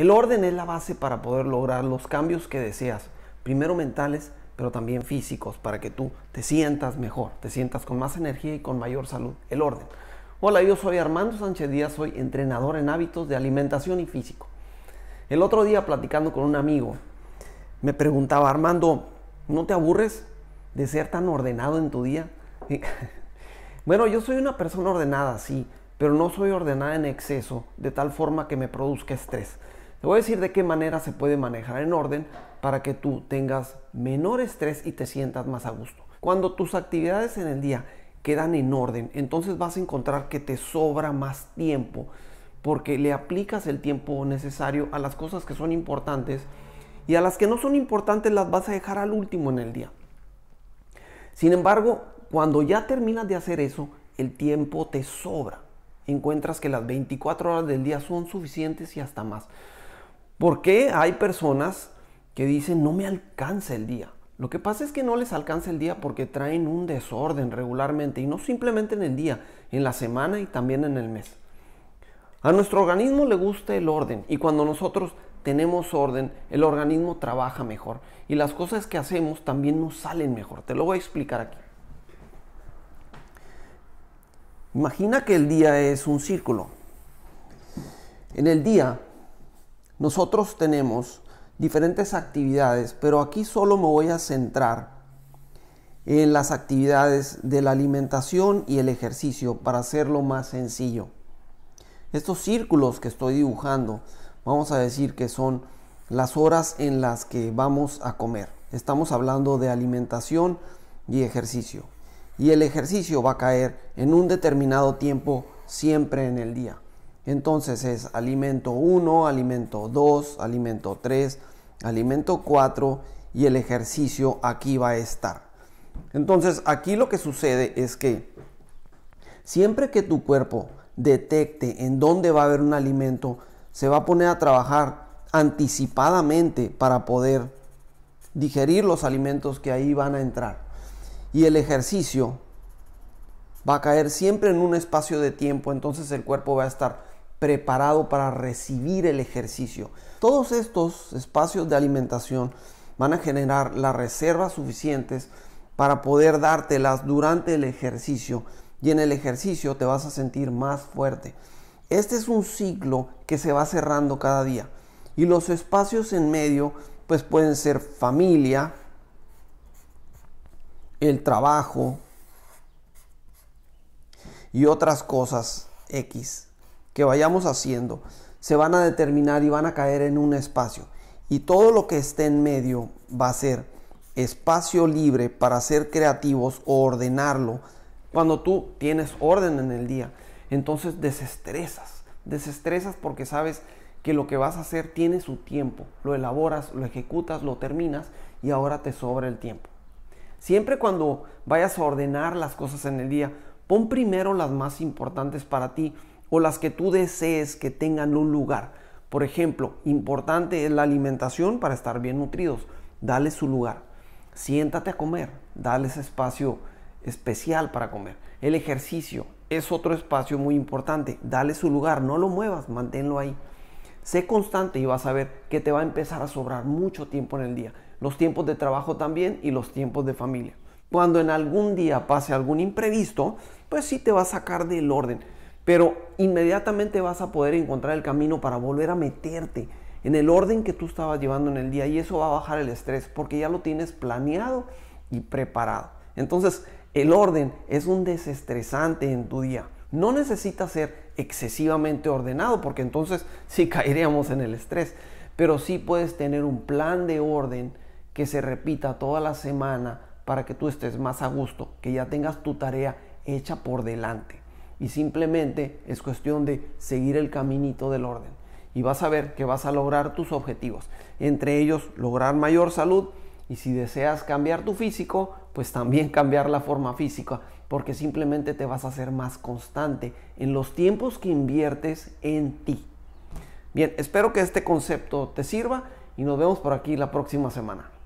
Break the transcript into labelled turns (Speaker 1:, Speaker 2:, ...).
Speaker 1: El orden es la base para poder lograr los cambios que deseas, primero mentales, pero también físicos, para que tú te sientas mejor, te sientas con más energía y con mayor salud. El orden. Hola, yo soy Armando Sánchez Díaz, soy entrenador en hábitos de alimentación y físico. El otro día platicando con un amigo, me preguntaba, Armando, ¿no te aburres de ser tan ordenado en tu día? bueno, yo soy una persona ordenada, sí, pero no soy ordenada en exceso, de tal forma que me produzca estrés. Te voy a decir de qué manera se puede manejar en orden para que tú tengas menor estrés y te sientas más a gusto. Cuando tus actividades en el día quedan en orden, entonces vas a encontrar que te sobra más tiempo porque le aplicas el tiempo necesario a las cosas que son importantes y a las que no son importantes las vas a dejar al último en el día. Sin embargo, cuando ya terminas de hacer eso, el tiempo te sobra. Encuentras que las 24 horas del día son suficientes y hasta más. ¿Por qué hay personas que dicen no me alcanza el día? Lo que pasa es que no les alcanza el día porque traen un desorden regularmente y no simplemente en el día, en la semana y también en el mes. A nuestro organismo le gusta el orden y cuando nosotros tenemos orden, el organismo trabaja mejor y las cosas que hacemos también nos salen mejor. Te lo voy a explicar aquí. Imagina que el día es un círculo. En el día nosotros tenemos diferentes actividades, pero aquí solo me voy a centrar en las actividades de la alimentación y el ejercicio para hacerlo más sencillo. Estos círculos que estoy dibujando, vamos a decir que son las horas en las que vamos a comer. Estamos hablando de alimentación y ejercicio. Y el ejercicio va a caer en un determinado tiempo siempre en el día. Entonces es alimento 1, alimento 2, alimento 3, alimento 4 y el ejercicio aquí va a estar. Entonces aquí lo que sucede es que siempre que tu cuerpo detecte en dónde va a haber un alimento, se va a poner a trabajar anticipadamente para poder digerir los alimentos que ahí van a entrar. Y el ejercicio va a caer siempre en un espacio de tiempo, entonces el cuerpo va a estar preparado para recibir el ejercicio. Todos estos espacios de alimentación van a generar las reservas suficientes para poder dártelas durante el ejercicio y en el ejercicio te vas a sentir más fuerte. Este es un ciclo que se va cerrando cada día y los espacios en medio pues pueden ser familia, el trabajo, y otras cosas X que vayamos haciendo se van a determinar y van a caer en un espacio. Y todo lo que esté en medio va a ser espacio libre para ser creativos o ordenarlo. Cuando tú tienes orden en el día, entonces desestresas, desestresas porque sabes que lo que vas a hacer tiene su tiempo, lo elaboras, lo ejecutas, lo terminas y ahora te sobra el tiempo. Siempre cuando vayas a ordenar las cosas en el día, Pon primero las más importantes para ti o las que tú desees que tengan un lugar. Por ejemplo, importante es la alimentación para estar bien nutridos. Dale su lugar. Siéntate a comer. Dale ese espacio especial para comer. El ejercicio es otro espacio muy importante. Dale su lugar. No lo muevas. Manténlo ahí. Sé constante y vas a ver que te va a empezar a sobrar mucho tiempo en el día. Los tiempos de trabajo también y los tiempos de familia cuando en algún día pase algún imprevisto, pues sí te va a sacar del orden. Pero inmediatamente vas a poder encontrar el camino para volver a meterte en el orden que tú estabas llevando en el día y eso va a bajar el estrés porque ya lo tienes planeado y preparado. Entonces, el orden es un desestresante en tu día. No necesita ser excesivamente ordenado porque entonces sí caeríamos en el estrés, pero sí puedes tener un plan de orden que se repita toda la semana para que tú estés más a gusto, que ya tengas tu tarea hecha por delante. Y simplemente es cuestión de seguir el caminito del orden. Y vas a ver que vas a lograr tus objetivos. Entre ellos, lograr mayor salud. Y si deseas cambiar tu físico, pues también cambiar la forma física. Porque simplemente te vas a hacer más constante en los tiempos que inviertes en ti. Bien, espero que este concepto te sirva y nos vemos por aquí la próxima semana.